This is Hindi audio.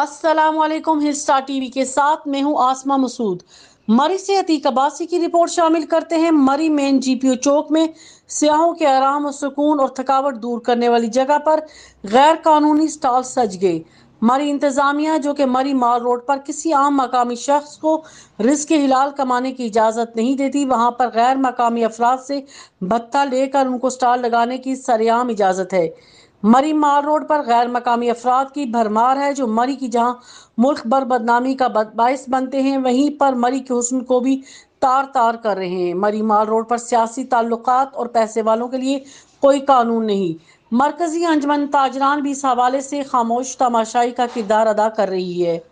असलम हिस्सा टीवी के साथ मैं हूं आसमा मसूद मरी से अतीक अब्बासी की रिपोर्ट शामिल करते हैं मरी मेन जीपीओ चौक में सियाहों के आराम और सुकून और थकावट दूर करने वाली जगह पर गैर कानूनी स्टॉल सज गए मरी इंतज़ामिया जो कि मरी माल रोड पर किसी आम मकामी शख्स को रिस्क हिलाल कमाने की इजाज़त नहीं देती वहाँ पर गैर मकामी अफराद से भत्ता लेकर उनको स्टाल लगाने की सरेआम इजाज़त है मरी माल रोड पर गैर मकामी अफराद की भरमार है जो मरी की जहां मुल्क भर बदनामी का बायस बनते हैं वहीं पर मरी के हुसन को भी तार तार कर रहे हैं मरी माल रोड पर सियासी ताल्लुक और पैसे वालों के लिए कोई कानून नहीं मरकजी अंजमन ताजरान भी इस हवाले से खामोश तमाशाई का किरदार अदा कर रही है